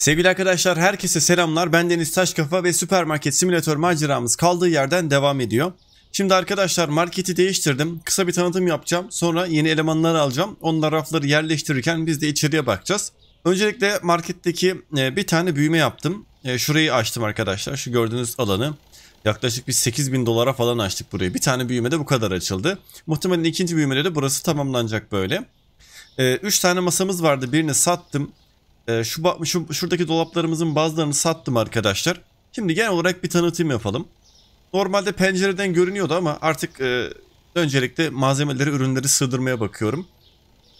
Sevgili arkadaşlar herkese selamlar. Ben Deniz Taşkafa ve süpermarket simülatör maceramız kaldığı yerden devam ediyor. Şimdi arkadaşlar marketi değiştirdim. Kısa bir tanıtım yapacağım. Sonra yeni elemanları alacağım. Onlar rafları yerleştirirken biz de içeriye bakacağız. Öncelikle marketteki e, bir tane büyüme yaptım. E, şurayı açtım arkadaşlar. Şu gördüğünüz alanı. Yaklaşık bir 8 bin dolara falan açtık burayı. Bir tane büyüme de bu kadar açıldı. Muhtemelen ikinci büyümede de burası tamamlanacak böyle. 3 e, tane masamız vardı. Birini sattım. Ee, şu, şu şuradaki dolaplarımızın bazılarını sattım arkadaşlar. Şimdi genel olarak bir tanıtım yapalım. Normalde pencereden görünüyordu ama artık e, öncelikle malzemeleri, ürünleri sığdırmaya bakıyorum.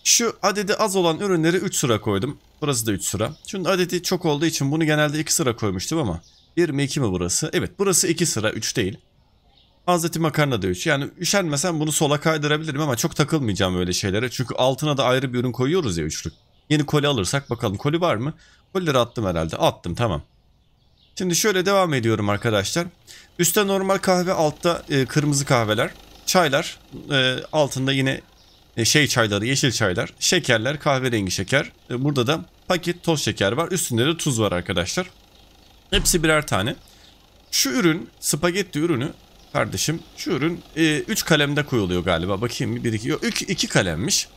Şu adedi az olan ürünleri 3 sıra koydum. Burası da 3 sıra. Şimdi adedi çok olduğu için bunu genelde 2 sıra koymuştum ama 1 mi 2 mi burası? Evet burası 2 sıra 3 değil. Hazreti makarna da 3. Yani üşenmesem bunu sola kaydırabilirim ama çok takılmayacağım öyle şeylere. Çünkü altına da ayrı bir ürün koyuyoruz ya üçlük. Yeni koli alırsak bakalım. Koli var mı? Kolileri attım herhalde. Attım tamam. Şimdi şöyle devam ediyorum arkadaşlar. Üste normal kahve, altta e, kırmızı kahveler. Çaylar, e, altında yine e, şey çayları, yeşil çaylar. Şekerler, kahverengi şeker. E, burada da paket toz şeker var. Üstünde de tuz var arkadaşlar. Hepsi birer tane. Şu ürün, spagetti ürünü kardeşim. Şu ürün 3 e, kalemde koyuluyor galiba. Bakayım bir, bir iki. 2 kalemmiş.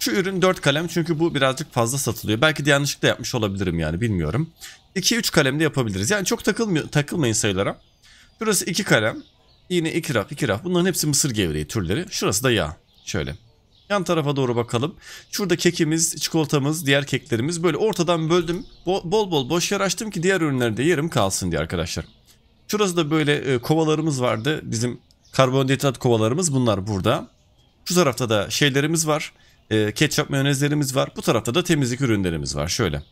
Şu ürün 4 kalem çünkü bu birazcık fazla satılıyor. Belki de yanlışlıkla yapmış olabilirim yani bilmiyorum. 2-3 de yapabiliriz. Yani çok takılmıyor, takılmayın sayılara. Şurası 2 kalem. Yine 2 raf 2 raf. Bunların hepsi mısır gevreği türleri. Şurası da yağ. Şöyle. Yan tarafa doğru bakalım. Şurada kekimiz, çikolatamız, diğer keklerimiz böyle ortadan böldüm. Bol bol, boş yer açtım ki diğer ürünlerde yerim kalsın diye arkadaşlar. Şurası da böyle e, kovalarımız vardı. Bizim karbondioksit kovalarımız bunlar burada. Şu tarafta da şeylerimiz var e, ketçap mayonezlerimiz var. Bu tarafta da temizlik ürünlerimiz var. Şöyle.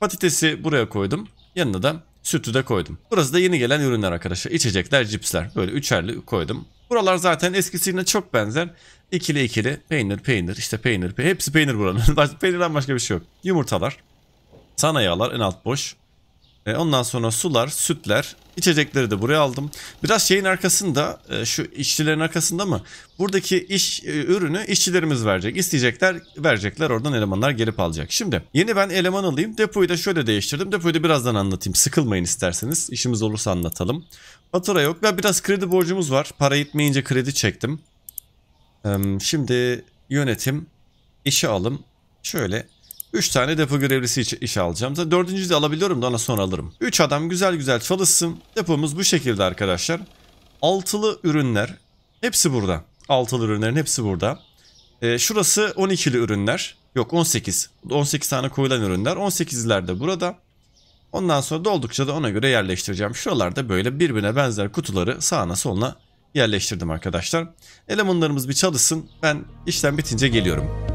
Patatesi buraya koydum. Yanına da sütü de koydum. Burası da yeni gelen ürünler arkadaşlar. İçecekler, cipsler. Böyle üçerli koydum. Buralar zaten eskisine çok benzer. İkili ikili peynir, peynir, işte peynir, peynir. hepsi peynir buranın. Peynirden başka bir şey yok. Yumurtalar. Sana yağlar en alt boş. E, ondan sonra sular, sütler, içecekleri de buraya aldım. Biraz şeyin arkasında, e, şu işçilerin arkasında mı? Buradaki iş e, ürünü işçilerimiz verecek. İsteyecekler, verecekler. Oradan elemanlar gelip alacak. Şimdi yeni ben eleman alayım. Depoyu da şöyle değiştirdim. Depoyu da birazdan anlatayım. Sıkılmayın isterseniz. İşimiz olursa anlatalım. Fatura yok ben biraz kredi borcumuz var. Para yetmeyince kredi çektim. E, şimdi yönetim, işe alım. Şöyle 3 tane depo görevlisi iş, alacağım. Zaten 4. de alabiliyorum da ona sonra alırım. 3 adam güzel güzel çalışsın. Depomuz bu şekilde arkadaşlar. Altılı ürünler hepsi burada. Altılı ürünlerin hepsi burada. E, şurası 12'li ürünler. Yok 18. 18 tane koyulan ürünler. 18'ler de burada. Ondan sonra doldukça da ona göre yerleştireceğim. Şuralarda böyle birbirine benzer kutuları sağına soluna yerleştirdim arkadaşlar. Elemanlarımız bir çalışsın. Ben işten bitince geliyorum.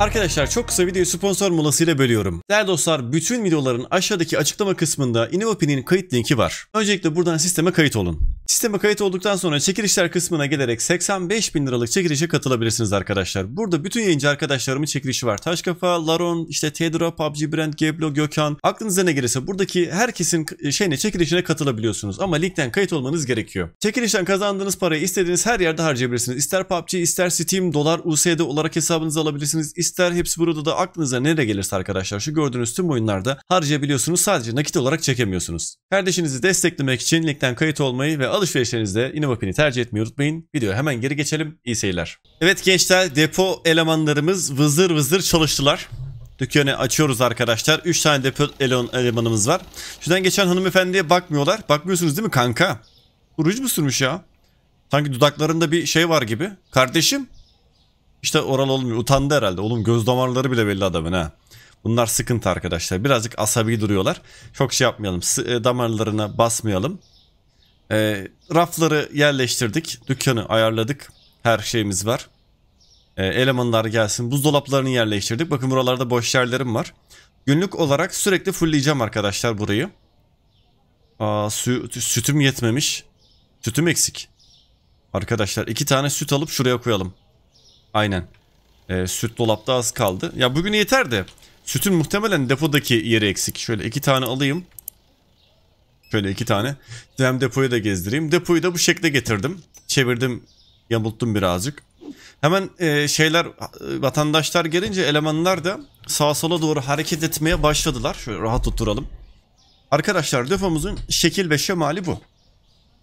Arkadaşlar çok kısa videoyu sponsor molasıyla bölüyorum. Değerli dostlar bütün videoların aşağıdaki açıklama kısmında InnovaPin'in kayıt linki var. Öncelikle buradan sisteme kayıt olun. Sisteme kayıt olduktan sonra çekilişler kısmına gelerek 85 bin liralık çekilişe katılabilirsiniz arkadaşlar. Burada bütün yayıncı arkadaşlarımın çekilişi var. Taşkafa, Laron, işte Tedra, PUBG Brand, Geblo, Gökhan. Aklınıza ne gelirse buradaki herkesin şeyine çekilişine katılabiliyorsunuz. Ama linkten kayıt olmanız gerekiyor. Çekilişten kazandığınız parayı istediğiniz her yerde harcayabilirsiniz. İster PUBG, ister Steam, dolar, USD olarak hesabınıza alabilirsiniz. İster ister hepsi burada da aklınıza nereye gelirse arkadaşlar şu gördüğünüz tüm oyunlarda harcayabiliyorsunuz sadece nakit olarak çekemiyorsunuz. Kardeşinizi desteklemek için linkten kayıt olmayı ve alışverişlerinizde inovapini tercih etmeyi unutmayın. Videoya hemen geri geçelim. İyi seyirler. Evet gençler depo elemanlarımız vızır vızır çalıştılar. Dükkanı açıyoruz arkadaşlar. 3 tane depo elemanımız var. Şuradan geçen hanımefendiye bakmıyorlar. Bakmıyorsunuz değil mi kanka? Uruç mu sürmüş ya? Sanki dudaklarında bir şey var gibi. Kardeşim işte oral olmuyor. Utandı herhalde. Oğlum göz damarları bile belli adamın ha. Bunlar sıkıntı arkadaşlar. Birazcık asabi duruyorlar. Çok şey yapmayalım. E, damarlarına basmayalım. E, rafları yerleştirdik. Dükkanı ayarladık. Her şeyimiz var. E, elemanlar gelsin. Buzdolaplarını yerleştirdik. Bakın buralarda boş yerlerim var. Günlük olarak sürekli fullleyeceğim arkadaşlar burayı. Aa, sü sütüm yetmemiş. Sütüm eksik. Arkadaşlar iki tane süt alıp şuraya koyalım. Aynen. E, süt dolapta az kaldı. Ya bugün yeter de. Sütün muhtemelen depodaki yeri eksik. Şöyle iki tane alayım. Şöyle iki tane. Hem depoyu da gezdireyim. Depoyu da bu şekilde getirdim. Çevirdim. Yamulttum birazcık. Hemen e, şeyler vatandaşlar gelince elemanlar da sağa sola doğru hareket etmeye başladılar. Şöyle rahat oturalım. Arkadaşlar depomuzun şekil ve şemali bu.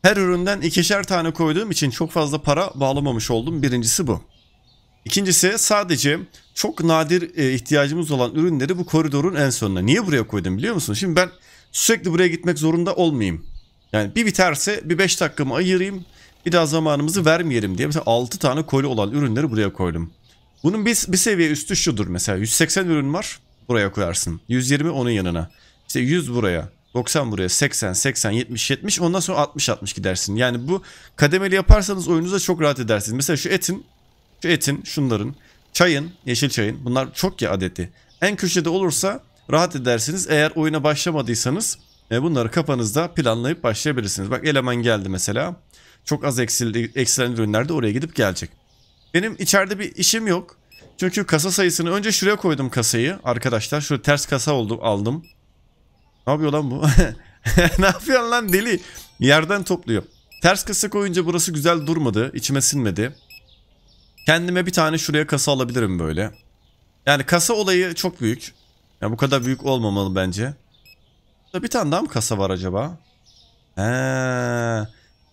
Her üründen ikişer tane koyduğum için çok fazla para bağlamamış oldum. Birincisi bu. İkincisi sadece çok nadir e, ihtiyacımız olan ürünleri bu koridorun en sonuna. Niye buraya koydum biliyor musun? Şimdi ben sürekli buraya gitmek zorunda olmayayım. Yani bir biterse bir 5 dakikamı ayırayım. Bir daha zamanımızı vermeyelim diye mesela 6 tane koli olan ürünleri buraya koydum. Bunun bir, bir seviye üstü şudur mesela 180 ürün var buraya koyarsın. 120 onun yanına. İşte 100 buraya, 90 buraya, 80, 80, 70, 70 ondan sonra 60, 60 gidersin. Yani bu kademeli yaparsanız oyununuza çok rahat edersiniz. Mesela şu etin şu etin, şunların, çayın, yeşil çayın bunlar çok ya adeti. En köşede olursa rahat edersiniz. Eğer oyuna başlamadıysanız e, bunları kafanızda planlayıp başlayabilirsiniz. Bak eleman geldi mesela. Çok az eksildi, eksilen ürünler de oraya gidip gelecek. Benim içeride bir işim yok. Çünkü kasa sayısını önce şuraya koydum kasayı arkadaşlar. şurada ters kasa oldu aldım. Ne yapıyor lan bu? ne yapıyorsun lan deli? Yerden topluyor. Ters kasa koyunca burası güzel durmadı. içime sinmedi. Kendime bir tane şuraya kasa alabilirim böyle. Yani kasa olayı çok büyük. Yani bu kadar büyük olmamalı bence. bir tane daha mı kasa var acaba? He.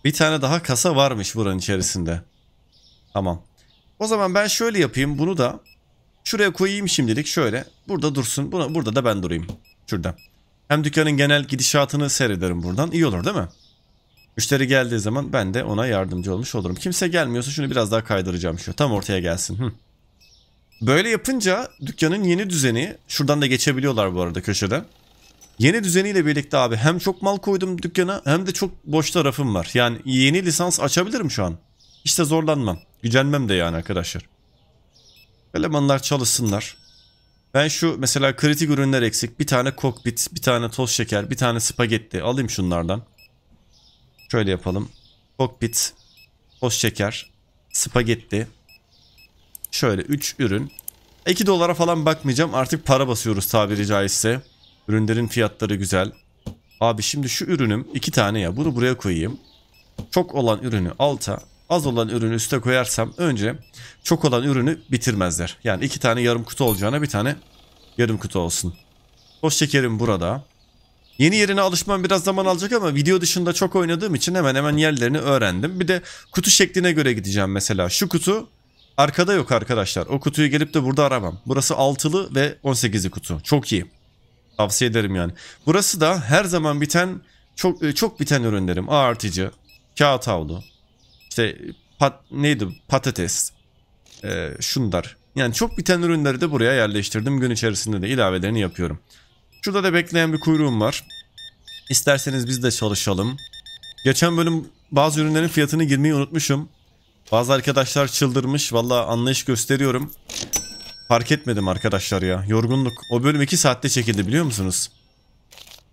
Bir tane daha kasa varmış buranın içerisinde. Tamam. O zaman ben şöyle yapayım bunu da. Şuraya koyayım şimdilik şöyle. Burada dursun. burada da ben durayım. Şurada. Hem dükkanın genel gidişatını seyrederim buradan. İyi olur değil mi? Müşteri geldiği zaman ben de ona yardımcı olmuş olurum. Kimse gelmiyorsa şunu biraz daha kaydıracağım şu. Tam ortaya gelsin. Hı. Böyle yapınca dükkanın yeni düzeni şuradan da geçebiliyorlar bu arada köşeden. Yeni düzeniyle birlikte abi hem çok mal koydum dükkana hem de çok boş tarafım var. Yani yeni lisans açabilirim şu an. İşte zorlanmam. Gücenmem de yani arkadaşlar. Elemanlar çalışsınlar. Ben şu mesela kritik ürünler eksik. Bir tane kokpit, bir tane toz şeker, bir tane spagetti alayım şunlardan. Şöyle yapalım. Cockpit, toz şeker, spagetti. Şöyle 3 ürün. 2 dolara falan bakmayacağım. Artık para basıyoruz tabiri caizse. Ürünlerin fiyatları güzel. Abi şimdi şu ürünüm 2 tane ya. Bunu buraya koyayım. Çok olan ürünü alta, az olan ürünü üste koyarsam önce çok olan ürünü bitirmezler. Yani iki tane yarım kutu olacağına bir tane yarım kutu olsun. Toz şekerim burada. Yeni yerine alışmam biraz zaman alacak ama video dışında çok oynadığım için hemen hemen yerlerini öğrendim. Bir de kutu şekline göre gideceğim mesela. Şu kutu arkada yok arkadaşlar. O kutuyu gelip de burada aramam. Burası altılı ve 18'li kutu. Çok iyi. Tavsiye ederim yani. Burası da her zaman biten çok e, çok biten ürünlerim. Artıcı, kağıt havlu, işte pat, neydi patates, e, şunlar. Yani çok biten ürünleri de buraya yerleştirdim. Gün içerisinde de ilavelerini yapıyorum. Şurada da bekleyen bir kuyruğum var. İsterseniz biz de çalışalım. Geçen bölüm bazı ürünlerin fiyatını girmeyi unutmuşum. Bazı arkadaşlar çıldırmış. Valla anlayış gösteriyorum. Fark etmedim arkadaşlar ya. Yorgunluk. O bölüm 2 saatte çekildi biliyor musunuz?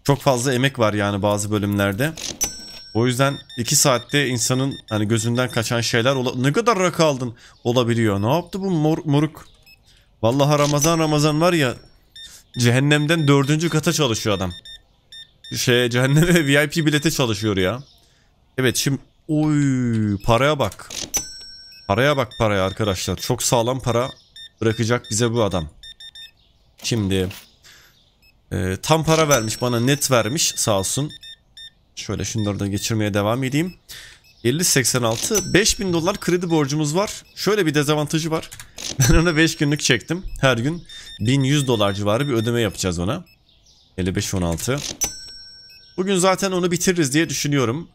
Çok fazla emek var yani bazı bölümlerde. O yüzden 2 saatte insanın hani gözünden kaçan şeyler ne kadar rakı aldın olabiliyor. Ne yaptı bu mor moruk? Vallahi Ramazan Ramazan var ya Cehennemden dördüncü kata çalışıyor adam. Şey cehenneme VIP bilete çalışıyor ya. Evet şimdi oy paraya bak. Paraya bak paraya arkadaşlar. Çok sağlam para bırakacak bize bu adam. Şimdi e, tam para vermiş bana net vermiş sağ olsun. Şöyle şunları da geçirmeye devam edeyim. 50-86 5000 dolar kredi borcumuz var. Şöyle bir dezavantajı var. Ben ona 5 günlük çektim. Her gün 1100 dolar civarı bir ödeme yapacağız ona. 55-16. Bugün zaten onu bitiririz diye düşünüyorum.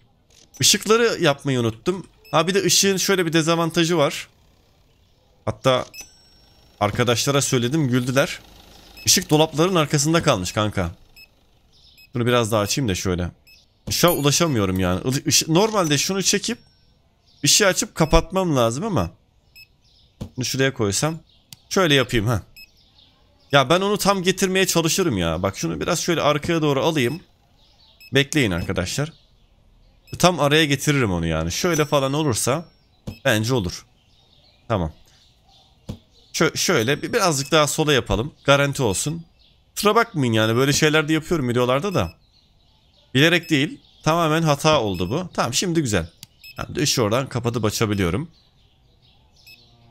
Işıkları yapmayı unuttum. Ha bir de ışığın şöyle bir dezavantajı var. Hatta arkadaşlara söyledim güldüler. Işık dolapların arkasında kalmış kanka. Bunu biraz daha açayım da şöyle. Şu ulaşamıyorum yani. Normalde şunu çekip ışığı açıp kapatmam lazım ama bunu şuraya koysam. Şöyle yapayım ha. Ya ben onu tam getirmeye çalışırım ya. Bak şunu biraz şöyle arkaya doğru alayım. Bekleyin arkadaşlar. Tam araya getiririm onu yani. Şöyle falan olursa bence olur. Tamam. Şö şöyle bir birazcık daha sola yapalım. Garanti olsun. Kusura bakmayın yani böyle şeyler de yapıyorum videolarda da. Bilerek değil. Tamamen hata oldu bu. Tamam şimdi güzel. Yani düş oradan kapatıp açabiliyorum.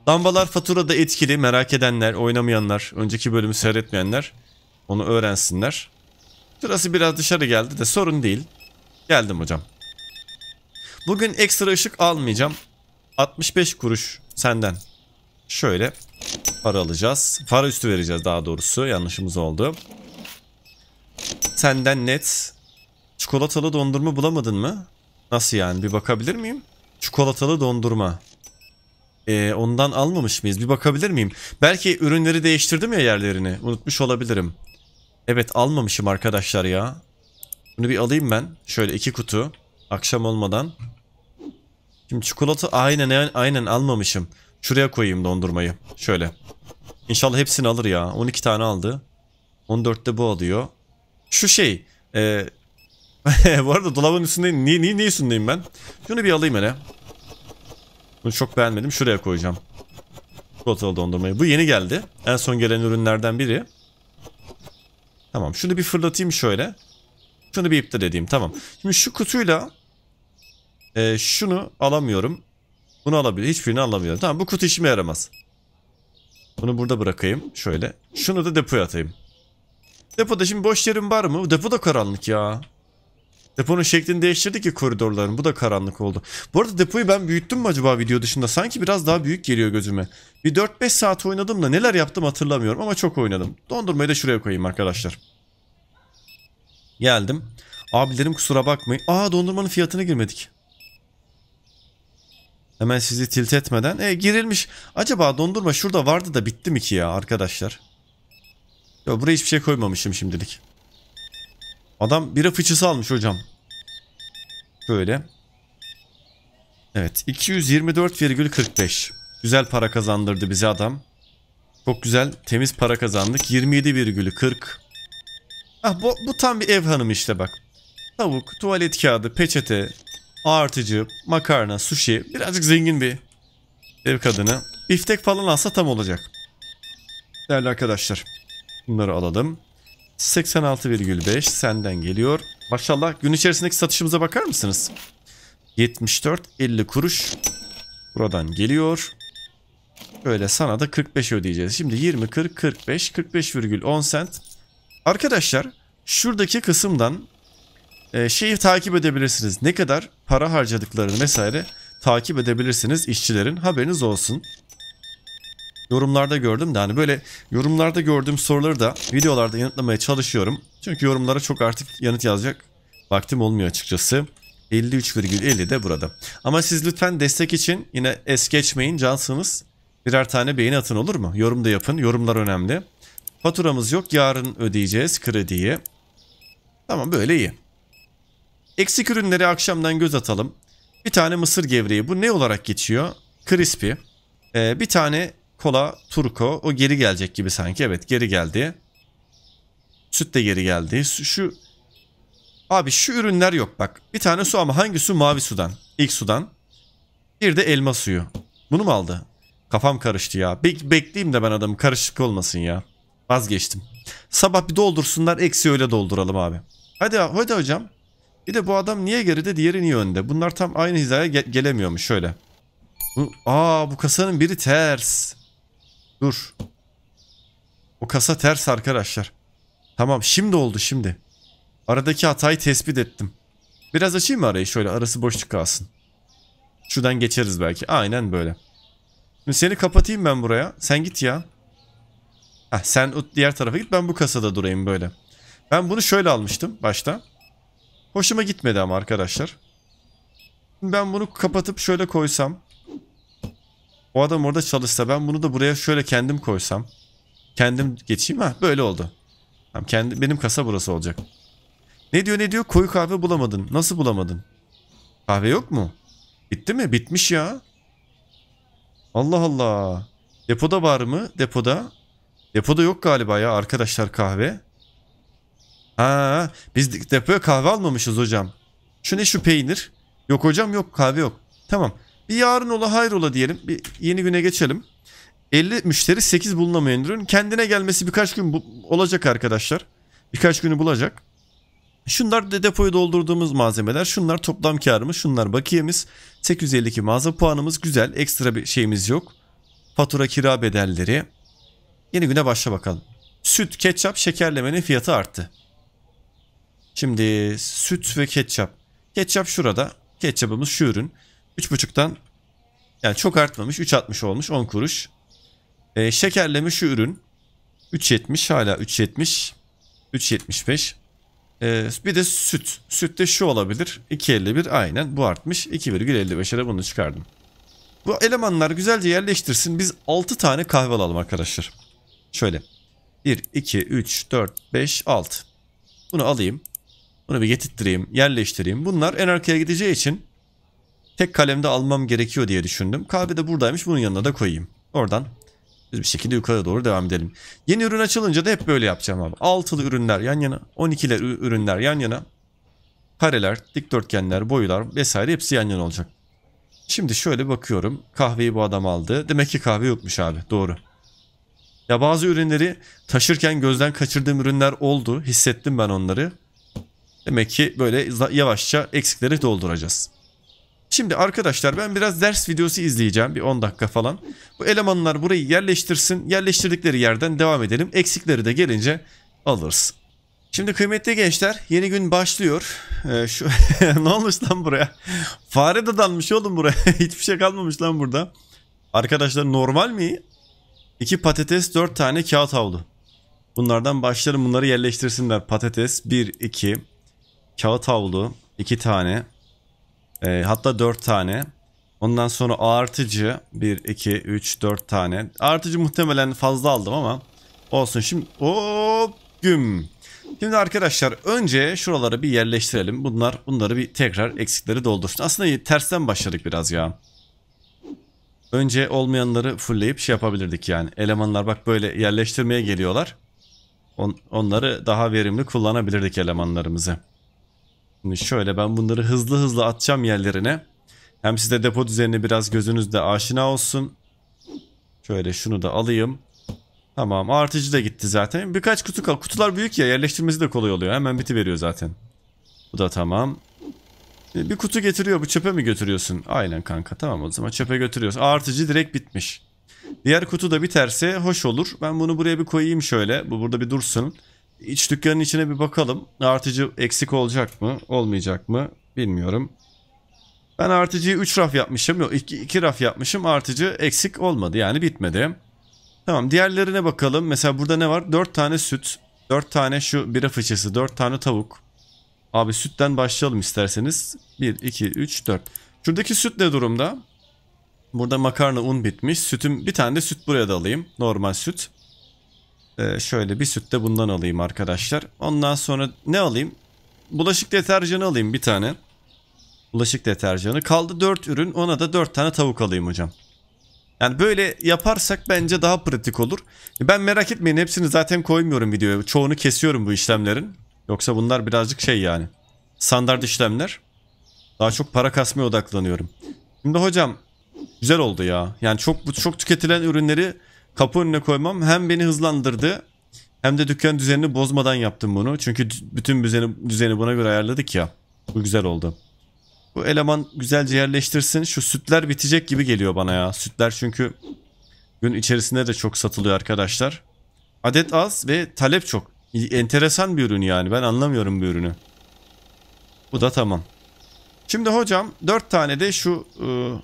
Lambalar faturada etkili. Merak edenler, oynamayanlar, önceki bölümü seyretmeyenler onu öğrensinler. Şurası biraz dışarı geldi de sorun değil. Geldim hocam. Bugün ekstra ışık almayacağım. 65 kuruş senden. Şöyle para alacağız. Para üstü vereceğiz daha doğrusu. Yanlışımız oldu. Senden net. Çikolatalı dondurma bulamadın mı? Nasıl yani? Bir bakabilir miyim? Çikolatalı dondurma e, ondan almamış mıyız? Bir bakabilir miyim? Belki ürünleri değiştirdim ya yerlerini. Unutmuş olabilirim. Evet almamışım arkadaşlar ya. Bunu bir alayım ben. Şöyle iki kutu. Akşam olmadan. Şimdi çikolata aynen aynen almamışım. Şuraya koyayım dondurmayı. Şöyle. İnşallah hepsini alır ya. 12 tane aldı. 14'te bu alıyor. Şu şey. E, bu arada dolabın üstünde niye, niye, niye üstündeyim ben? Şunu bir alayım hele. Bunu çok beğenmedim. Şuraya koyacağım. Çikolatalı dondurmayı. Bu yeni geldi. En son gelen ürünlerden biri. Tamam. Şunu bir fırlatayım şöyle. Şunu bir ipte dediğim. Tamam. Şimdi şu kutuyla e, şunu alamıyorum. Bunu alabilir. Hiçbirini alamıyorum. Tamam bu kutu işime yaramaz. Bunu burada bırakayım. Şöyle. Şunu da depoya atayım. Depoda şimdi boş yerim var mı? Depoda karanlık ya. Deponun şeklini değiştirdi ki koridorların. Bu da karanlık oldu. Bu arada depoyu ben büyüttüm mü acaba video dışında? Sanki biraz daha büyük geliyor gözüme. Bir 4-5 saat oynadım da neler yaptım hatırlamıyorum ama çok oynadım. Dondurmayı da şuraya koyayım arkadaşlar. Geldim. Abilerim kusura bakmayın. Aa dondurmanın fiyatına girmedik. Hemen sizi tilt etmeden. E girilmiş. Acaba dondurma şurada vardı da bitti mi ki ya arkadaşlar? Yo buraya hiçbir şey koymamışım şimdilik. Adam bira fıçısı almış hocam. böyle. Evet 224,45. Güzel para kazandırdı bize adam. Çok güzel temiz para kazandık. 27,40. Ah bu, bu tam bir ev hanımı işte bak. Tavuk, tuvalet kağıdı, peçete, artıcı, makarna, sushi. Birazcık zengin bir ev kadını. Biftek falan alsa tam olacak. Değerli arkadaşlar. Bunları alalım. 86,5 senden geliyor. Maşallah gün içerisindeki satışımıza bakar mısınız? 74 50 kuruş buradan geliyor. Böyle sana da 45 ödeyeceğiz. Şimdi 20 40 45 45,10 sent. Arkadaşlar şuradaki kısımdan e, şeyi takip edebilirsiniz. Ne kadar para harcadıklarını vesaire takip edebilirsiniz işçilerin. Haberiniz olsun yorumlarda gördüm de hani böyle yorumlarda gördüğüm soruları da videolarda yanıtlamaya çalışıyorum. Çünkü yorumlara çok artık yanıt yazacak vaktim olmuyor açıkçası. 53,50 de burada. Ama siz lütfen destek için yine es geçmeyin cansınız. Birer tane beğeni atın olur mu? Yorum da yapın. Yorumlar önemli. Faturamız yok. Yarın ödeyeceğiz krediyi. Tamam böyle iyi. Eksik ürünleri akşamdan göz atalım. Bir tane mısır gevreği. Bu ne olarak geçiyor? Crispy. Ee, bir tane Kola, Turko. O geri gelecek gibi sanki. Evet geri geldi. Süt de geri geldi. Şu Abi şu ürünler yok bak. Bir tane su ama hangi su? Mavi sudan. İlk sudan. Bir de elma suyu. Bunu mu aldı? Kafam karıştı ya. Be bekleyeyim de ben adamı. Karışık olmasın ya. Vazgeçtim. Sabah bir doldursunlar. Eksi öyle dolduralım abi. Hadi, hadi hocam. Bir de bu adam niye geride diğeri niye önde? Bunlar tam aynı hizaya ge gelemiyormuş şöyle. aa bu kasanın biri ters. Dur. O kasa ters arkadaşlar. Tamam şimdi oldu şimdi. Aradaki hatayı tespit ettim. Biraz açayım mı arayı şöyle arası boşluk kalsın. Şuradan geçeriz belki. Aynen böyle. Şimdi seni kapatayım ben buraya. Sen git ya. Heh, sen diğer tarafa git ben bu kasada durayım böyle. Ben bunu şöyle almıştım başta. Hoşuma gitmedi ama arkadaşlar. Ben bunu kapatıp şöyle koysam. O adam orada çalışsa ben bunu da buraya şöyle kendim koysam. Kendim geçeyim ha böyle oldu. Tamam, kendi, benim kasa burası olacak. Ne diyor ne diyor koyu kahve bulamadın. Nasıl bulamadın? Kahve yok mu? Bitti mi? Bitmiş ya. Allah Allah. Depoda var mı? Depoda. Depoda yok galiba ya arkadaşlar kahve. Ha, biz depoya kahve almamışız hocam. Şu ne şu peynir? Yok hocam yok kahve yok. Tamam bir yarın ola hayrola diyelim. Bir yeni güne geçelim. 50 müşteri 8 bulunamayan ürün. Kendine gelmesi birkaç gün bu, olacak arkadaşlar. Birkaç günü bulacak. Şunlar de depoyu doldurduğumuz malzemeler. Şunlar toplam karımız. Şunlar bakiyemiz. 852 mağaza puanımız güzel. Ekstra bir şeyimiz yok. Fatura kira bedelleri. Yeni güne başla bakalım. Süt, ketçap, şekerlemenin fiyatı arttı. Şimdi süt ve ketçap. Ketçap şurada. Ketçapımız şu ürün. 3.5'tan yani çok artmamış 3.60 olmuş 10 kuruş. E, şekerleme şu ürün 3.70 hala 3.70 3.75. E, bir de süt. Süt de şu olabilir 2.51 aynen bu artmış 2.55'e de bunu çıkardım. Bu elemanlar güzelce yerleştirsin. Biz 6 tane kahve alalım arkadaşlar. Şöyle 1, 2, 3, 4, 5, 6. Bunu alayım. Bunu bir getirttireyim, yerleştireyim. Bunlar en arkaya gideceği için tek kalemde almam gerekiyor diye düşündüm. Kahve de buradaymış bunun yanına da koyayım. Oradan biz bir şekilde yukarı doğru devam edelim. Yeni ürün açılınca da hep böyle yapacağım abi. Altılı ürünler yan yana, 12'ler ürünler yan yana. Kareler, dikdörtgenler, boyular vesaire hepsi yan yana olacak. Şimdi şöyle bakıyorum. Kahveyi bu adam aldı. Demek ki kahve yokmuş abi. Doğru. Ya bazı ürünleri taşırken gözden kaçırdığım ürünler oldu. Hissettim ben onları. Demek ki böyle yavaşça eksikleri dolduracağız. Şimdi arkadaşlar ben biraz ders videosu izleyeceğim bir 10 dakika falan. Bu elemanlar burayı yerleştirsin. Yerleştirdikleri yerden devam edelim. Eksikleri de gelince alırız. Şimdi kıymetli gençler yeni gün başlıyor. Ee, şu ne olmuş lan buraya? Fare de dalmış oğlum buraya. Hiçbir şey kalmamış lan burada. Arkadaşlar normal mi? İki patates, dört tane kağıt havlu. Bunlardan başlarım bunları yerleştirsinler. Patates 1 2 kağıt havlu 2 tane e, hatta 4 tane. Ondan sonra artıcı 1, 2, 3, 4 tane. Artıcı muhtemelen fazla aldım ama olsun. Şimdi o güm. Şimdi arkadaşlar önce şuraları bir yerleştirelim. Bunlar bunları bir tekrar eksikleri doldursun. Aslında tersten başladık biraz ya. Önce olmayanları fullleyip şey yapabilirdik yani. Elemanlar bak böyle yerleştirmeye geliyorlar. On, onları daha verimli kullanabilirdik elemanlarımızı. Şimdi şöyle ben bunları hızlı hızlı atacağım yerlerine. Hem size depo düzenine biraz gözünüzde aşina olsun. Şöyle şunu da alayım. Tamam artıcı da gitti zaten. Birkaç kutu kal. Kutular büyük ya yerleştirmesi de kolay oluyor. Hemen biti veriyor zaten. Bu da tamam. E, bir kutu getiriyor. Bu çöpe mi götürüyorsun? Aynen kanka tamam o zaman çöpe götürüyorsun. Artıcı direkt bitmiş. Diğer kutu da biterse hoş olur. Ben bunu buraya bir koyayım şöyle. Bu burada bir dursun. İç dükkanın içine bir bakalım. Artıcı eksik olacak mı? Olmayacak mı? Bilmiyorum. Ben artıcıyı 3 raf yapmışım. Yok 2 raf yapmışım. Artıcı eksik olmadı. Yani bitmedi. Tamam diğerlerine bakalım. Mesela burada ne var? 4 tane süt. 4 tane şu bira fıçısı. 4 tane tavuk. Abi sütten başlayalım isterseniz. 1, 2, 3, 4. Şuradaki süt ne durumda? Burada makarna un bitmiş. Sütüm bir tane de süt buraya da alayım. Normal süt. Ee, şöyle bir süt de bundan alayım arkadaşlar. Ondan sonra ne alayım? Bulaşık deterjanı alayım bir tane. Bulaşık deterjanı. Kaldı 4 ürün. Ona da 4 tane tavuk alayım hocam. Yani böyle yaparsak bence daha pratik olur. Ben merak etmeyin hepsini zaten koymuyorum videoya. Çoğunu kesiyorum bu işlemlerin. Yoksa bunlar birazcık şey yani. Standart işlemler. Daha çok para kasmaya odaklanıyorum. Şimdi hocam güzel oldu ya. Yani çok çok tüketilen ürünleri kapı önüne koymam hem beni hızlandırdı hem de dükkan düzenini bozmadan yaptım bunu. Çünkü bütün düzeni, düzeni buna göre ayarladık ya. Bu güzel oldu. Bu eleman güzelce yerleştirsin. Şu sütler bitecek gibi geliyor bana ya. Sütler çünkü gün içerisinde de çok satılıyor arkadaşlar. Adet az ve talep çok. Enteresan bir ürün yani. Ben anlamıyorum bir ürünü. Bu da tamam. Şimdi hocam 4 tane de şu ıı,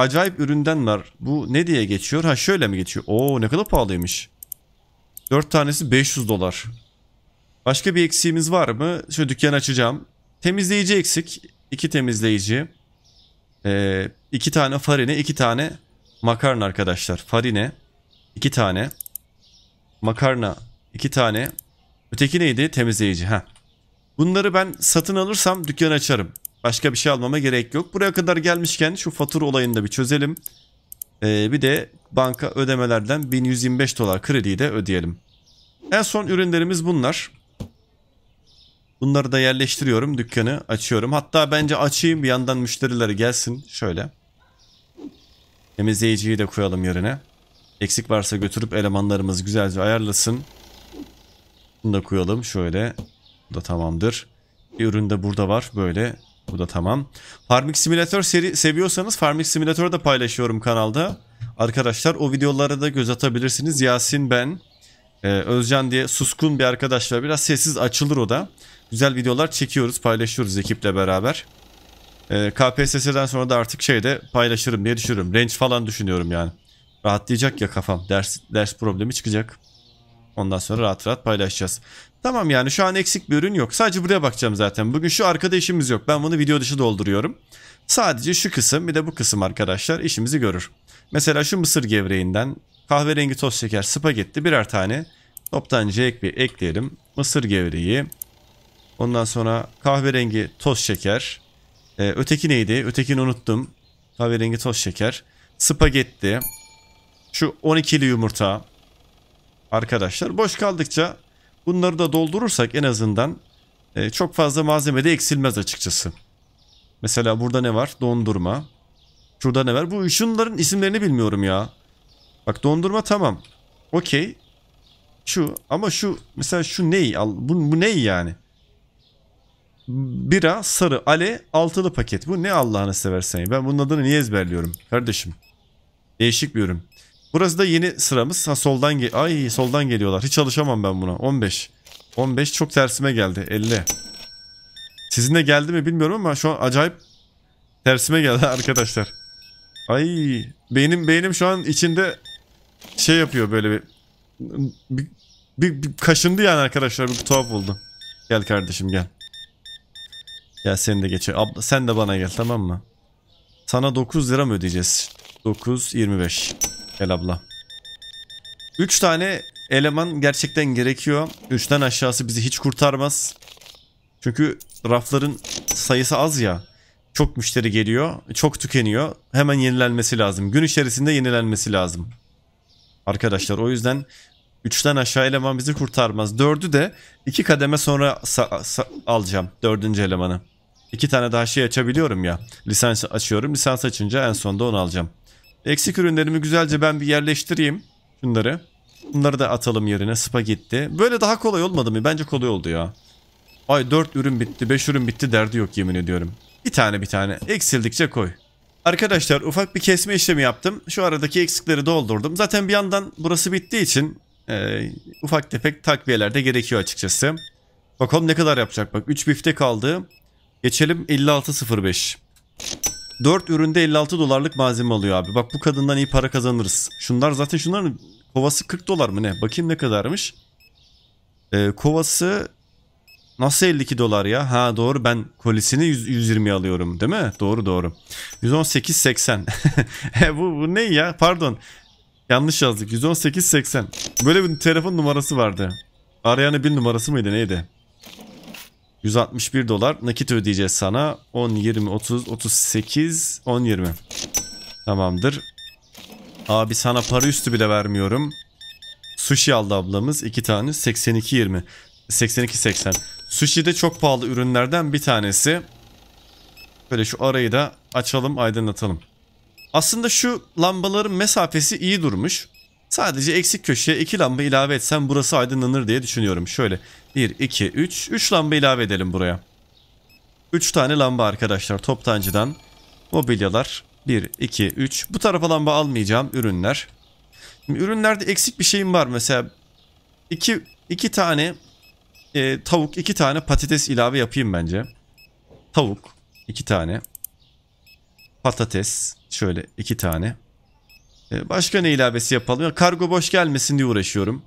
Acayip üründen var. Bu ne diye geçiyor? Ha şöyle mi geçiyor? Oo ne kadar pahalıymış. 4 tanesi 500 dolar. Başka bir eksiğimiz var mı? Şöyle dükkan açacağım. Temizleyici eksik. 2 temizleyici. 2 ee, tane farine, 2 tane makarna arkadaşlar. Farine 2 tane. Makarna 2 tane. Öteki neydi? Temizleyici. Ha. Bunları ben satın alırsam dükkan açarım. Başka bir şey almama gerek yok. Buraya kadar gelmişken şu fatura olayını da bir çözelim. Ee, bir de banka ödemelerden 1125 dolar krediyi de ödeyelim. En son ürünlerimiz bunlar. Bunları da yerleştiriyorum. Dükkanı açıyorum. Hatta bence açayım bir yandan müşterileri gelsin. Şöyle. Temizleyiciyi de koyalım yerine. Eksik varsa götürüp elemanlarımız güzelce ayarlasın. Bunu da koyalım şöyle. Bu da tamamdır. Bir ürün de burada var böyle. Bu da tamam. Farming Simulator seri seviyorsanız Farming Simulator'ı da paylaşıyorum kanalda. Arkadaşlar o videolara da göz atabilirsiniz. Yasin ben, e, Özcan diye suskun bir arkadaş var. Biraz sessiz açılır o da. Güzel videolar çekiyoruz, paylaşıyoruz ekiple beraber. E, KPSS'den sonra da artık şeyde paylaşırım diye düşünüyorum. Range falan düşünüyorum yani. Rahatlayacak ya kafam. Ders ders problemi çıkacak. Ondan sonra rahat rahat paylaşacağız. Tamam yani şu an eksik bir ürün yok. Sadece buraya bakacağım zaten. Bugün şu arkada işimiz yok. Ben bunu video dışı dolduruyorum. Sadece şu kısım bir de bu kısım arkadaşlar işimizi görür. Mesela şu mısır gevreğinden kahverengi toz şeker spagetti birer tane toptancıya ek bir ekleyelim. Mısır gevreği. Ondan sonra kahverengi toz şeker. Ee, öteki neydi? Ötekini unuttum. Kahverengi toz şeker. Spagetti. Şu 12'li yumurta arkadaşlar. Boş kaldıkça bunları da doldurursak en azından e, çok fazla malzeme de eksilmez açıkçası. Mesela burada ne var? Dondurma. Şurada ne var? Bu şunların isimlerini bilmiyorum ya. Bak dondurma tamam. Okey. Şu ama şu mesela şu ney? Bu, bu ney yani? Bira, sarı, ale, altılı paket. Bu ne Allah'ını seversen. Ben bunun adını niye ezberliyorum? Kardeşim. Değişik bir ürün. Burası da yeni sıramız. Ha soldan ge ay soldan geliyorlar. Hiç alışamam ben buna. 15. 15 çok tersime geldi. 50. Sizin de geldi mi bilmiyorum ama şu an acayip tersime geldi arkadaşlar. Ay beynim beynim şu an içinde şey yapıyor böyle bir bir, bir, bir kaşındı yani arkadaşlar bir tuhaf oldu. Gel kardeşim gel. Gel sen de geç Abla sen de bana gel tamam mı? Sana 9 lira mı ödeyeceğiz? 9 25. Gel abla. 3 tane eleman gerçekten gerekiyor. 3'ten aşağısı bizi hiç kurtarmaz. Çünkü rafların sayısı az ya. Çok müşteri geliyor. Çok tükeniyor. Hemen yenilenmesi lazım. Gün içerisinde yenilenmesi lazım. Arkadaşlar o yüzden 3'ten aşağı eleman bizi kurtarmaz. 4'ü de 2 kademe sonra alacağım. 4. elemanı. 2 tane daha şey açabiliyorum ya. Lisans açıyorum. Lisans açınca en sonda onu alacağım. Eksik ürünlerimi güzelce ben bir yerleştireyim. Şunları. Bunları da atalım yerine. Spagetti. Böyle daha kolay olmadı mı? Bence kolay oldu ya. Ay 4 ürün bitti, 5 ürün bitti derdi yok yemin ediyorum. Bir tane bir tane. Eksildikçe koy. Arkadaşlar ufak bir kesme işlemi yaptım. Şu aradaki eksikleri doldurdum. Zaten bir yandan burası bittiği için e, ufak tefek takviyeler de gerekiyor açıkçası. Bakalım ne kadar yapacak. Bak 3 bifte kaldı. Geçelim 56.05. 4 üründe 56 dolarlık malzeme alıyor abi. Bak bu kadından iyi para kazanırız. Şunlar zaten şunların kovası 40 dolar mı ne? Bakayım ne kadarmış. Ee, kovası nasıl 52 dolar ya? Ha doğru ben kolisini 100, 120 alıyorum değil mi? Doğru doğru. 118.80. E, bu, bu ne ya? Pardon. Yanlış yazdık. 118.80. Böyle bir telefon numarası vardı. Arayanı bil numarası mıydı neydi? 161 dolar nakit ödeyeceğiz sana. 10, 20, 30, 38, 10, 20. Tamamdır. Abi sana para üstü bile vermiyorum. Sushi aldı ablamız. iki tane. 82, 20. 82, 80. Sushi de çok pahalı ürünlerden bir tanesi. Böyle şu arayı da açalım aydınlatalım. Aslında şu lambaların mesafesi iyi durmuş. Sadece eksik köşeye 2 lamba ilave etsem burası aydınlanır diye düşünüyorum. Şöyle 1, 2, 3. 3 lamba ilave edelim buraya. 3 tane lamba arkadaşlar toptancıdan. Mobilyalar 1, 2, 3. Bu tarafa lamba almayacağım ürünler. Şimdi ürünlerde eksik bir şeyim var. Mesela 2, 2 tane e, tavuk, 2 tane patates ilave yapayım bence. Tavuk 2 tane. Patates şöyle 2 tane. Ee, başka ne ilavesi yapalım? Kargo boş gelmesin diye uğraşıyorum.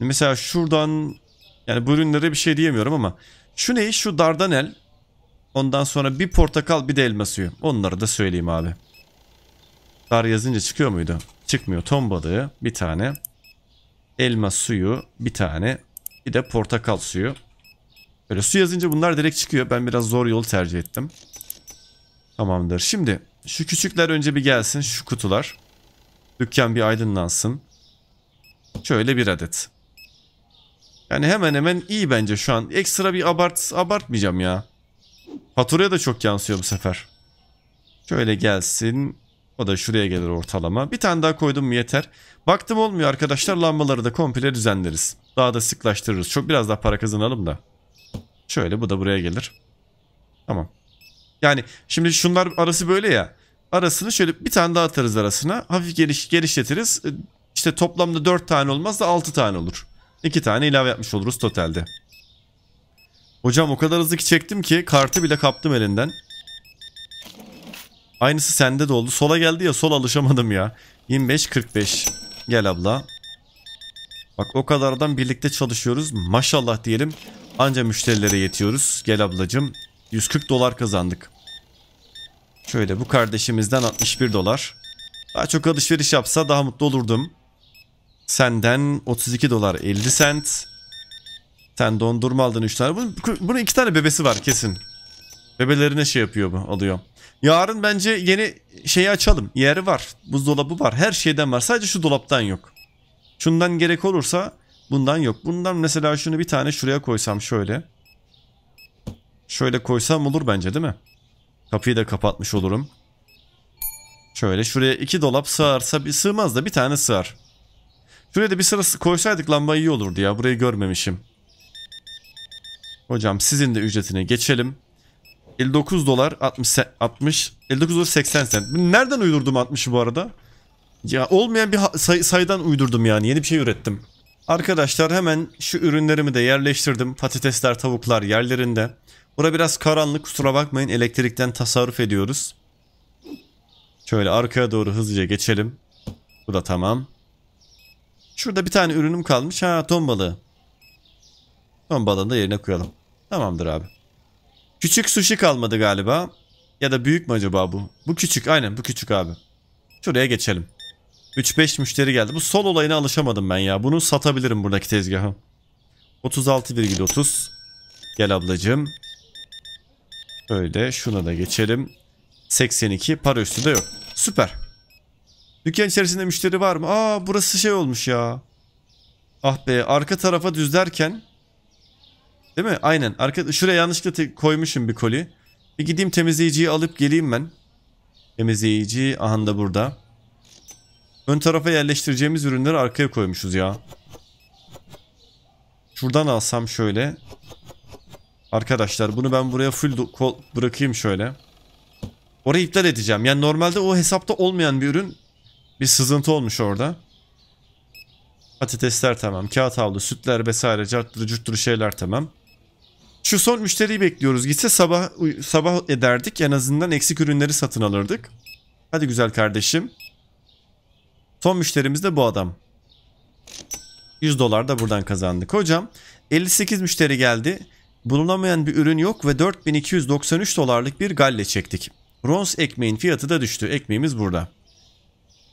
Mesela şuradan yani bu ürünlere bir şey diyemiyorum ama şu ne? Şu dardanel. Ondan sonra bir portakal bir de elma suyu. Onları da söyleyeyim abi. Dar yazınca çıkıyor muydu? Çıkmıyor. Ton balığı bir tane. Elma suyu bir tane. Bir de portakal suyu. Böyle su yazınca bunlar direkt çıkıyor. Ben biraz zor yolu tercih ettim. Tamamdır. Şimdi şu küçükler önce bir gelsin. Şu kutular. Dükkan bir aydınlansın. Şöyle bir adet. Yani hemen hemen iyi bence şu an. Ekstra bir abart abartmayacağım ya. Faturaya da çok yansıyor bu sefer. Şöyle gelsin. O da şuraya gelir ortalama. Bir tane daha koydum mu yeter. Baktım olmuyor arkadaşlar. Lambaları da komple düzenleriz. Daha da sıklaştırırız. Çok biraz daha para kazanalım da. Şöyle bu da buraya gelir. Tamam. Yani şimdi şunlar arası böyle ya. Arasını şöyle bir tane daha atarız arasına. Hafif geliş, genişletiriz. E, işte toplamda 4 tane olmaz da 6 tane olur. 2 tane ilave yapmış oluruz totalde. Hocam o kadar hızlı ki çektim ki kartı bile kaptım elinden. Aynısı sende de oldu. Sola geldi ya sol alışamadım ya. 25-45. Gel abla. Bak o kadardan birlikte çalışıyoruz. Maşallah diyelim. Anca müşterilere yetiyoruz. Gel ablacım. 140 dolar kazandık. Şöyle bu kardeşimizden 61 dolar. Daha çok alışveriş yapsa daha mutlu olurdum. Senden 32 dolar 50 sent. Sen dondurma aldın 3 tane. Bunun, bunun 2 tane bebesi var kesin. Bebelerine şey yapıyor bu alıyor. Yarın bence yeni şeyi açalım. Yeri var. Buzdolabı var. Her şeyden var. Sadece şu dolaptan yok. Şundan gerek olursa bundan yok. Bundan mesela şunu bir tane şuraya koysam şöyle. Şöyle koysam olur bence değil mi? Kapıyı da kapatmış olurum. Şöyle şuraya iki dolap sığarsa bir sığmaz da bir tane sığar. Şuraya da bir sırası koysaydık lamba iyi olurdu ya. Burayı görmemişim. Hocam sizin de ücretine geçelim. 59 dolar 60 60 59 dolar 80 sent. Nereden uydurdum 60'ı bu arada? Ya olmayan bir say sayıdan uydurdum yani. Yeni bir şey ürettim. Arkadaşlar hemen şu ürünlerimi de yerleştirdim. Patatesler, tavuklar yerlerinde. Bura biraz karanlık kusura bakmayın elektrikten tasarruf ediyoruz. Şöyle arkaya doğru hızlıca geçelim. Bu da tamam. Şurada bir tane ürünüm kalmış. Ha ton balığı. Ton balığını da yerine koyalım. Tamamdır abi. Küçük sushi kalmadı galiba. Ya da büyük mü acaba bu? Bu küçük aynen bu küçük abi. Şuraya geçelim. 3-5 müşteri geldi. Bu sol olayına alışamadım ben ya. Bunu satabilirim buradaki tezgaha. 36,30. Gel ablacığım. Şöyle şuna da geçelim. 82 para üstü de yok. Süper. Dükkan içerisinde müşteri var mı? Aa burası şey olmuş ya. Ah be arka tarafa düzlerken. Değil mi? Aynen. Arka, şuraya yanlışlıkla koymuşum bir koli. Bir gideyim temizleyiciyi alıp geleyim ben. Temizleyici aha da burada. Ön tarafa yerleştireceğimiz ürünleri arkaya koymuşuz ya. Şuradan alsam şöyle. Arkadaşlar bunu ben buraya full kol bırakayım şöyle. Orayı iptal edeceğim. Yani normalde o hesapta olmayan bir ürün bir sızıntı olmuş orada. Patatesler tamam. Kağıt havlu, sütler vesaire carttırı curtturu şeyler tamam. Şu son müşteriyi bekliyoruz. Gitse sabah sabah ederdik. En azından eksik ürünleri satın alırdık. Hadi güzel kardeşim. Son müşterimiz de bu adam. 100 dolar da buradan kazandık. Hocam 58 müşteri geldi. Bulunamayan bir ürün yok ve 4293 dolarlık bir galle çektik. Rons ekmeğin fiyatı da düştü. Ekmeğimiz burada.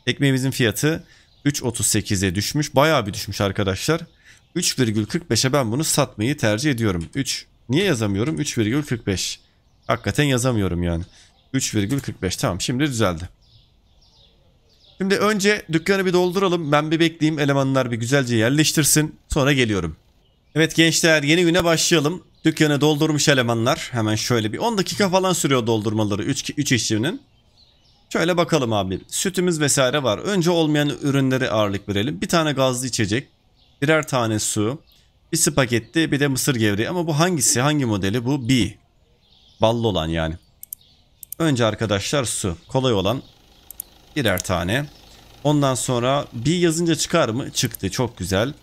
Ekmeğimizin fiyatı 3.38'e düşmüş. Bayağı bir düşmüş arkadaşlar. 3,45'e ben bunu satmayı tercih ediyorum. 3. Niye yazamıyorum? 3,45. Hakikaten yazamıyorum yani. 3,45 tamam şimdi düzeldi. Şimdi önce dükkanı bir dolduralım. Ben bir bekleyeyim elemanlar bir güzelce yerleştirsin. Sonra geliyorum. Evet gençler yeni güne başlayalım. Dükkanı doldurmuş elemanlar. Hemen şöyle bir 10 dakika falan sürüyor doldurmaları 3, 3 işçinin. Şöyle bakalım abi. Sütümüz vesaire var. Önce olmayan ürünleri ağırlık verelim. Bir tane gazlı içecek. Birer tane su. Bir spagetti bir de mısır gevreği. Ama bu hangisi? Hangi modeli? Bu B. Ballı olan yani. Önce arkadaşlar su. Kolay olan birer tane. Ondan sonra B yazınca çıkar mı? Çıktı. Çok güzel.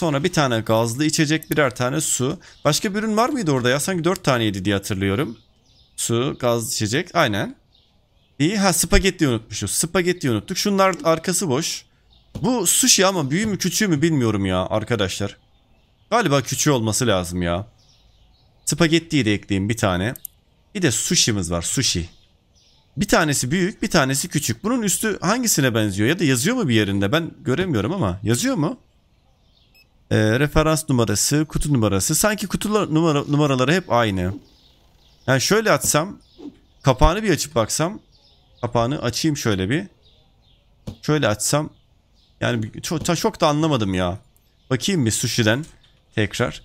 Sonra bir tane gazlı içecek, birer tane su. Başka bir ürün var mıydı orada ya? Sanki dört taneydi diye hatırlıyorum. Su, gazlı içecek. Aynen. İyi. Ha spagetti unutmuşuz. Spagetti unuttuk. Şunlar arkası boş. Bu sushi ama büyü mü küçüğü mü bilmiyorum ya arkadaşlar. Galiba küçüğü olması lazım ya. Spagettiyi de ekleyeyim bir tane. Bir de sushi'miz var sushi. Bir tanesi büyük bir tanesi küçük. Bunun üstü hangisine benziyor ya da yazıyor mu bir yerinde ben göremiyorum ama yazıyor mu? e, referans numarası, kutu numarası. Sanki kutular numara, numaraları hep aynı. Yani şöyle atsam, kapağını bir açıp baksam. Kapağını açayım şöyle bir. Şöyle açsam. Yani çok, çok da anlamadım ya. Bakayım bir sushi'den tekrar.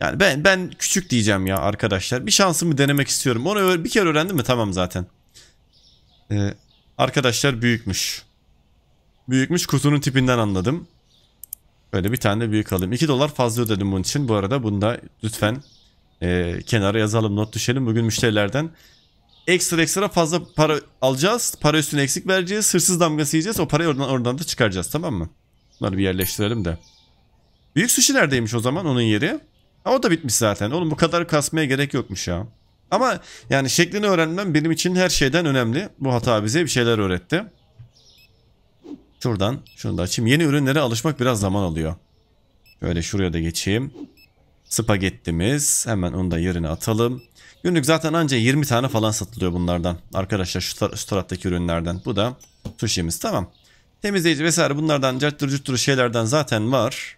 Yani ben ben küçük diyeceğim ya arkadaşlar. Bir şansımı denemek istiyorum. Onu bir kere öğrendim mi tamam zaten. Ee, arkadaşlar büyükmüş. Büyükmüş kutunun tipinden anladım. Böyle bir tane de büyük alayım. 2 dolar fazla ödedim bunun için. Bu arada bunu da lütfen e, kenara yazalım not düşelim. Bugün müşterilerden ekstra ekstra fazla para alacağız. Para üstüne eksik vereceğiz. Hırsız damgası yiyeceğiz. O parayı oradan, oradan da çıkaracağız tamam mı? Bunları bir yerleştirelim de. Büyük sushi neredeymiş o zaman onun yeri? Ha, o da bitmiş zaten. Oğlum bu kadar kasmaya gerek yokmuş ya. Ama yani şeklini öğrenmem benim için her şeyden önemli. Bu hata bize bir şeyler öğretti. Şuradan şunu da açayım. Yeni ürünlere alışmak biraz zaman alıyor. Şöyle şuraya da geçeyim. Spagettimiz. Hemen onu da yerine atalım. Günlük zaten anca 20 tane falan satılıyor bunlardan. Arkadaşlar şu, tar taraftaki ürünlerden. Bu da sushi'miz. Tamam. Temizleyici vesaire bunlardan carttır cuttur şeylerden zaten var.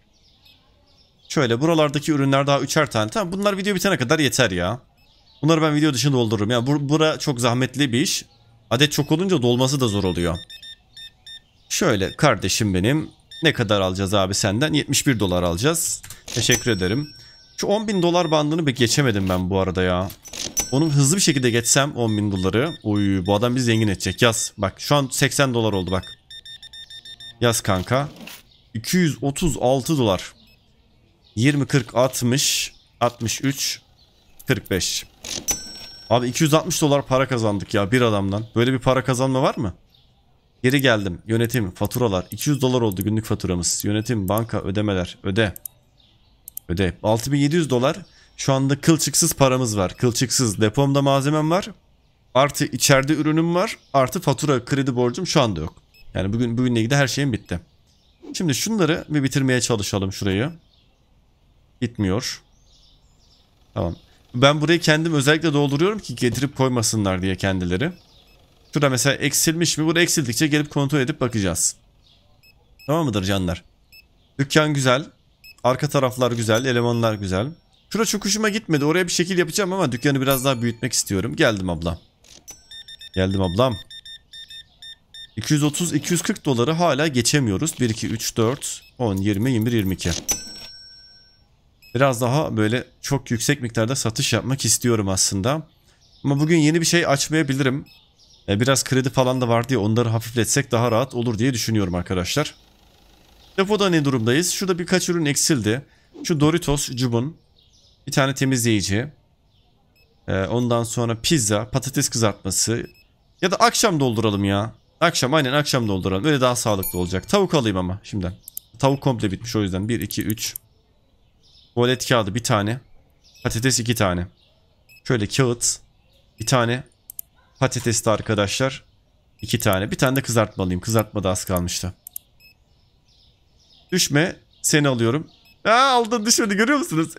Şöyle buralardaki ürünler daha üçer tane. Tamam bunlar video bitene kadar yeter ya. Bunları ben video dışında doldururum. Ya yani bur bura çok zahmetli bir iş. Adet çok olunca dolması da zor oluyor. Şöyle kardeşim benim. Ne kadar alacağız abi senden? 71 dolar alacağız. Teşekkür ederim. Şu 10 bin dolar bandını bir geçemedim ben bu arada ya. Onu hızlı bir şekilde geçsem 10 bin doları. Oy bu adam bizi zengin edecek. Yaz. Bak şu an 80 dolar oldu bak. Yaz kanka. 236 dolar. 20, 40, 60, 63, 45. Abi 260 dolar para kazandık ya bir adamdan. Böyle bir para kazanma var mı? Geri geldim. Yönetim, faturalar. 200 dolar oldu günlük faturamız. Yönetim, banka, ödemeler. Öde. Öde. 6700 dolar. Şu anda kılçıksız paramız var. Kılçıksız. Depomda malzemem var. Artı içeride ürünüm var. Artı fatura, kredi borcum şu anda yok. Yani bugün bugünle ilgili her şeyim bitti. Şimdi şunları bir bitirmeye çalışalım şurayı. Bitmiyor. Tamam. Ben burayı kendim özellikle dolduruyorum ki getirip koymasınlar diye kendileri. Şurada mesela eksilmiş mi? Burada eksildikçe gelip kontrol edip bakacağız. Tamam mıdır canlar? Dükkan güzel. Arka taraflar güzel. Elemanlar güzel. Şura çok hoşuma gitmedi. Oraya bir şekil yapacağım ama dükkanı biraz daha büyütmek istiyorum. Geldim ablam. Geldim ablam. 230-240 doları hala geçemiyoruz. 1, 2, 3, 4, 10, 20, 21, 22. Biraz daha böyle çok yüksek miktarda satış yapmak istiyorum aslında. Ama bugün yeni bir şey açmayabilirim. E, biraz kredi falan da var diye onları hafifletsek daha rahat olur diye düşünüyorum arkadaşlar. Depoda ne durumdayız? Şurada birkaç ürün eksildi. Şu Doritos, Cubun. Bir tane temizleyici. E, ondan sonra pizza, patates kızartması. Ya da akşam dolduralım ya. Akşam aynen akşam dolduralım. Öyle daha sağlıklı olacak. Tavuk alayım ama şimdiden. Tavuk komple bitmiş o yüzden. 1, 2, 3. Tuvalet kağıdı bir tane. Patates iki tane. Şöyle kağıt. Bir tane patatesli arkadaşlar. İki tane. Bir tane de kızartma alayım. Kızartma da az kalmıştı. Düşme. Seni alıyorum. Aa aldın düşmedi görüyor musunuz?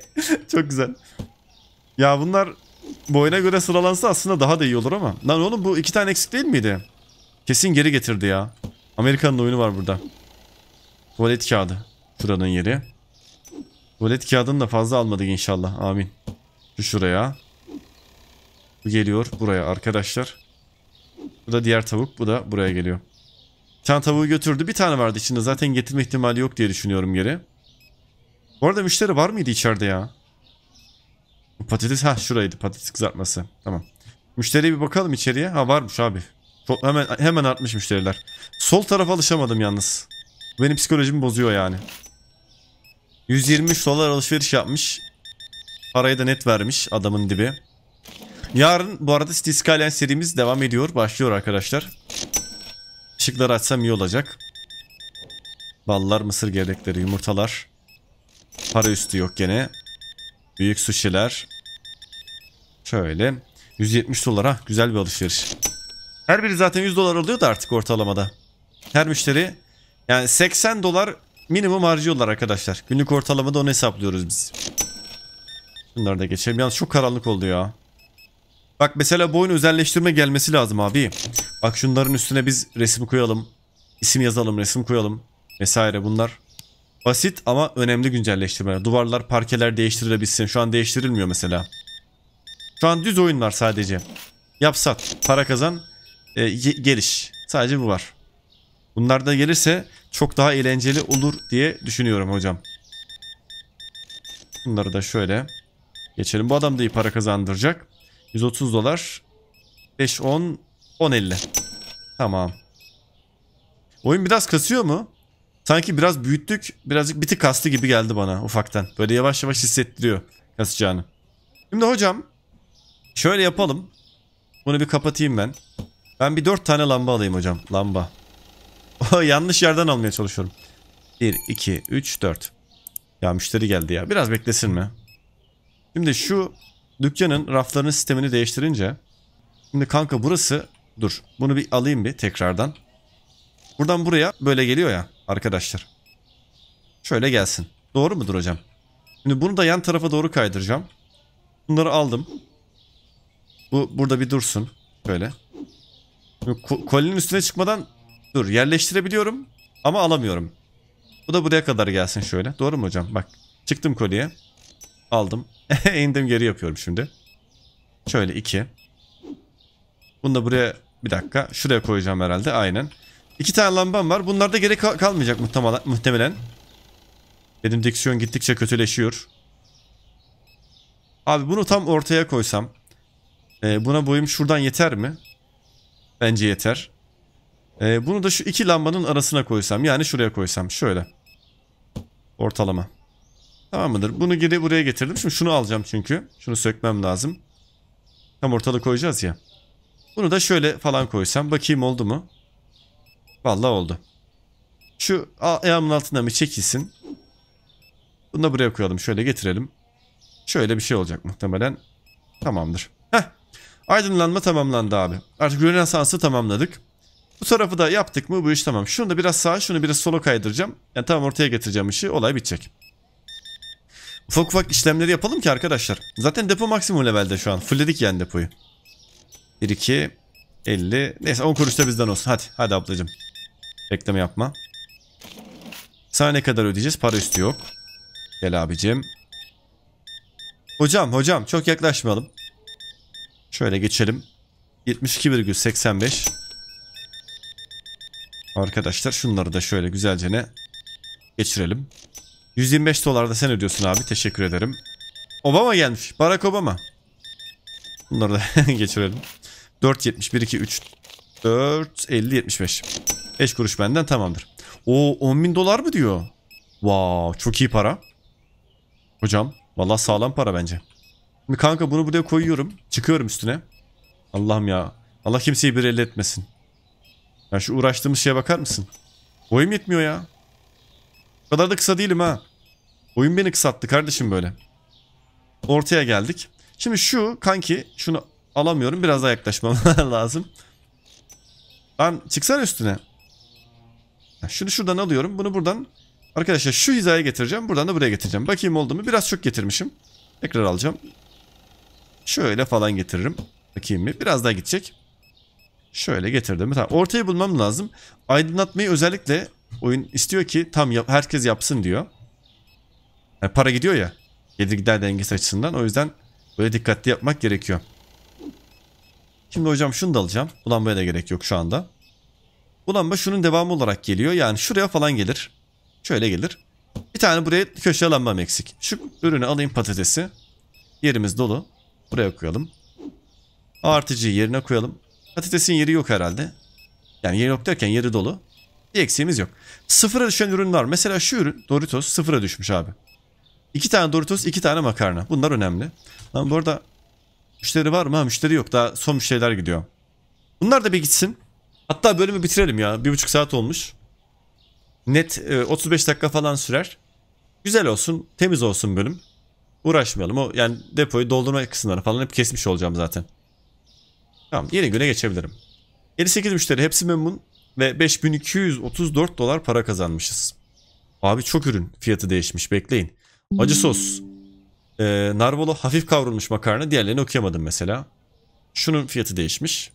Çok güzel. Ya bunlar boyuna göre sıralansa aslında daha da iyi olur ama. Lan oğlum bu iki tane eksik değil miydi? Kesin geri getirdi ya. Amerika'nın oyunu var burada. Tuvalet kağıdı. Şuranın yeri. Tuvalet kağıdını da fazla almadık inşallah. Amin. Şu şuraya. Bu geliyor buraya arkadaşlar. Bu da diğer tavuk. Bu da buraya geliyor. Bir tane tavuğu götürdü. Bir tane vardı içinde. Zaten getirme ihtimali yok diye düşünüyorum geri. Bu arada müşteri var mıydı içeride ya? Patates ha şuraydı patates kızartması. Tamam. Müşteriye bir bakalım içeriye. Ha varmış abi. Çok, hemen hemen artmış müşteriler. Sol tarafa alışamadım yalnız. Benim psikolojimi bozuyor yani. 123 dolar alışveriş yapmış. Parayı da net vermiş adamın dibi. Yarın bu arada City Skyline serimiz devam ediyor. Başlıyor arkadaşlar. Işıkları açsam iyi olacak. Ballar, mısır gevrekleri, yumurtalar. Para üstü yok gene. Büyük suşiler. Şöyle. 170 dolara Güzel bir alışveriş. Her biri zaten 100 dolar alıyor da artık ortalamada. Her müşteri yani 80 dolar minimum harcıyorlar arkadaşlar. Günlük ortalamada onu hesaplıyoruz biz. Bunları da geçelim. Yalnız çok karanlık oldu ya. Bak mesela bu oyun özelleştirme gelmesi lazım abi. Bak şunların üstüne biz resim koyalım. isim yazalım, resim koyalım. Vesaire bunlar. Basit ama önemli güncelleştirmeler. Duvarlar, parkeler değiştirilebilsin. Şu an değiştirilmiyor mesela. Şu an düz oyunlar sadece. Yap sat, para kazan, e, geliş. Sadece bu var. Bunlar da gelirse çok daha eğlenceli olur diye düşünüyorum hocam. Bunları da şöyle geçelim. Bu adam da iyi para kazandıracak. 130 dolar. 5, 10, 10, 50. Tamam. Oyun biraz kasıyor mu? Sanki biraz büyüttük. Birazcık biti kastı gibi geldi bana ufaktan. Böyle yavaş yavaş hissettiriyor kasacağını. Şimdi hocam şöyle yapalım. Bunu bir kapatayım ben. Ben bir 4 tane lamba alayım hocam. Lamba. Oh, yanlış yerden almaya çalışıyorum. 1, 2, 3, 4. Ya müşteri geldi ya. Biraz beklesin mi? Şimdi şu dükkanın raflarının sistemini değiştirince şimdi kanka burası dur bunu bir alayım bir tekrardan. Buradan buraya böyle geliyor ya arkadaşlar. Şöyle gelsin. Doğru mudur hocam? Şimdi bunu da yan tarafa doğru kaydıracağım. Bunları aldım. Bu burada bir dursun. Böyle. Ko kolinin üstüne çıkmadan dur yerleştirebiliyorum ama alamıyorum. Bu da buraya kadar gelsin şöyle. Doğru mu hocam? Bak çıktım kolyeye. Aldım. İndim geri yapıyorum şimdi. Şöyle iki Bunu da buraya bir dakika. Şuraya koyacağım herhalde. Aynen. İki tane lambam var. Bunlar da gerek kalmayacak muhtemelen. muhtemelen. Benim diksiyon gittikçe kötüleşiyor. Abi bunu tam ortaya koysam. E, buna boyum şuradan yeter mi? Bence yeter. E, bunu da şu iki lambanın arasına koysam. Yani şuraya koysam. Şöyle. Ortalama. Tamam mıdır? Bunu geri buraya getirdim. Şimdi şunu alacağım çünkü. Şunu sökmem lazım. Tam ortada koyacağız ya. Bunu da şöyle falan koysam. Bakayım oldu mu? Vallahi oldu. Şu ayağımın altından bir çekilsin. Bunu da buraya koyalım. Şöyle getirelim. Şöyle bir şey olacak muhtemelen. Tamamdır. Heh. Aydınlanma tamamlandı abi. Artık Rönesans'ı tamamladık. Bu tarafı da yaptık mı bu iş tamam. Şunu da biraz sağa şunu biraz sola kaydıracağım. Yani tam ortaya getireceğim işi olay bitecek. Ufak ufak işlemleri yapalım ki arkadaşlar. Zaten depo maksimum levelde şu an. Fullledik yani depoyu. 1, 2, 50. Neyse 10 kuruş da bizden olsun. Hadi, hadi ablacım. Bekleme yapma. Sana ne kadar ödeyeceğiz? Para üstü yok. Gel abicim. Hocam, hocam çok yaklaşmayalım. Şöyle geçelim. 72,85. Arkadaşlar şunları da şöyle güzelce ne geçirelim. 125 dolar da sen ödüyorsun abi. Teşekkür ederim. Obama gelmiş. Barack Obama. Bunları da geçirelim. 4, 70, 1, 2, 3, 4, 50, 75. 5 kuruş benden tamamdır. O 10 bin dolar mı diyor? Wow, çok iyi para. Hocam valla sağlam para bence. Şimdi kanka bunu buraya koyuyorum. Çıkıyorum üstüne. Allah'ım ya. Allah kimseyi bir elde etmesin. Ya şu uğraştığımız şeye bakar mısın? Boyum yetmiyor ya. O kadar da kısa değilim ha. Oyun beni kısattı kardeşim böyle. Ortaya geldik. Şimdi şu kanki şunu alamıyorum. Biraz daha yaklaşmam lazım. Ben çıksan üstüne. Şunu şuradan alıyorum. Bunu buradan arkadaşlar şu hizaya getireceğim. Buradan da buraya getireceğim. Bakayım oldu mu? Biraz çok getirmişim. Tekrar alacağım. Şöyle falan getiririm. Bakayım mı? Biraz daha gidecek. Şöyle getirdim. Tamam. Ortayı bulmam lazım. Aydınlatmayı özellikle oyun istiyor ki tam yap, herkes yapsın diyor. Yani para gidiyor ya. Gelir gider dengesi açısından. O yüzden böyle dikkatli yapmak gerekiyor. Şimdi hocam şunu da alacağım. Bulanmaya da gerek yok şu anda. Bulanma şunun devamı olarak geliyor. Yani şuraya falan gelir. Şöyle gelir. Bir tane buraya köşe lambam eksik. Şu ürünü alayım patatesi. Yerimiz dolu. Buraya koyalım. Artıcıyı yerine koyalım. Patatesin yeri yok herhalde. Yani yeri yok derken yeri dolu. Bir eksiğimiz yok. Sıfıra düşen ürün var. Mesela şu ürün Doritos sıfıra düşmüş abi. İki tane Doritos, iki tane makarna. Bunlar önemli. Ama bu arada müşteri var mı? müşteri yok. Daha son müşteriler gidiyor. Bunlar da bir gitsin. Hatta bölümü bitirelim ya. Bir buçuk saat olmuş. Net e, 35 dakika falan sürer. Güzel olsun, temiz olsun bölüm. Uğraşmayalım. O yani depoyu doldurma kısımları falan hep kesmiş olacağım zaten. Tamam, yeni güne geçebilirim. 58 müşteri hepsi memnun ve 5234 dolar para kazanmışız. Abi çok ürün fiyatı değişmiş bekleyin. Acı hmm. sos. Ee, narvolo hafif kavrulmuş makarna. Diğerlerini okuyamadım mesela. Şunun fiyatı değişmiş.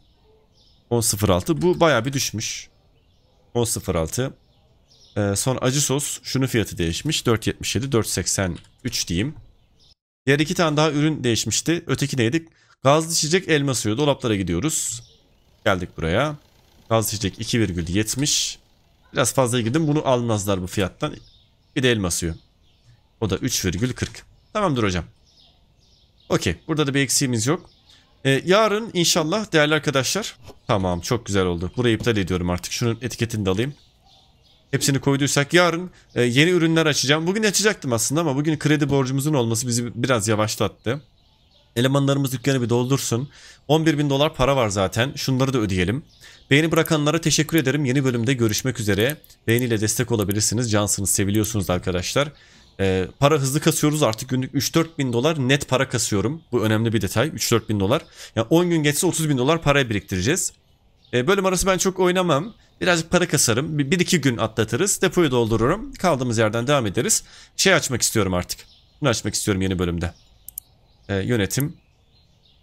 10.06. Bu baya bir düşmüş. 10.06. Ee, son acı sos. Şunun fiyatı değişmiş. 4.77, 4.83 diyeyim. Diğer iki tane daha ürün değişmişti. Öteki neydi? Gazlı içecek elma suyu. Dolaplara gidiyoruz. Geldik buraya. Gazlı içecek 2,70. Biraz fazla girdim. Bunu almazlar bu fiyattan. Bir de elma suyu. O da 3,40. Tamamdır hocam. Okey. Burada da bir eksiğimiz yok. Ee, yarın inşallah değerli arkadaşlar. Tamam çok güzel oldu. Burayı iptal ediyorum artık. Şunun etiketini de alayım. Hepsini koyduysak yarın e, yeni ürünler açacağım. Bugün açacaktım aslında ama bugün kredi borcumuzun olması bizi biraz yavaşlattı. Elemanlarımız dükkanı bir doldursun. 11 bin dolar para var zaten. Şunları da ödeyelim. Beğeni bırakanlara teşekkür ederim. Yeni bölümde görüşmek üzere. Beğeniyle destek olabilirsiniz. Cansınız, seviliyorsunuz arkadaşlar. E, para hızlı kasıyoruz artık günlük 3-4 bin dolar net para kasıyorum. Bu önemli bir detay 3-4 bin dolar. Yani 10 gün geçse 30 bin dolar para biriktireceğiz. E, bölüm arası ben çok oynamam. Birazcık para kasarım. 1-2 gün atlatırız. Depoyu doldururum. Kaldığımız yerden devam ederiz. Şey açmak istiyorum artık. Bunu açmak istiyorum yeni bölümde. E, yönetim.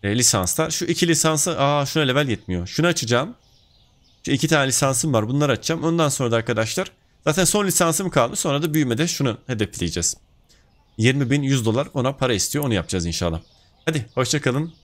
E, lisanslar. Şu iki lisansı. Aa şuna level yetmiyor. Şunu açacağım. Şu iki tane lisansım var. Bunları açacağım. Ondan sonra da arkadaşlar Zaten son lisansım kaldı. Sonra da büyümede şunu hedefleyeceğiz. 20 bin 100 dolar ona para istiyor. Onu yapacağız inşallah. Hadi hoşçakalın.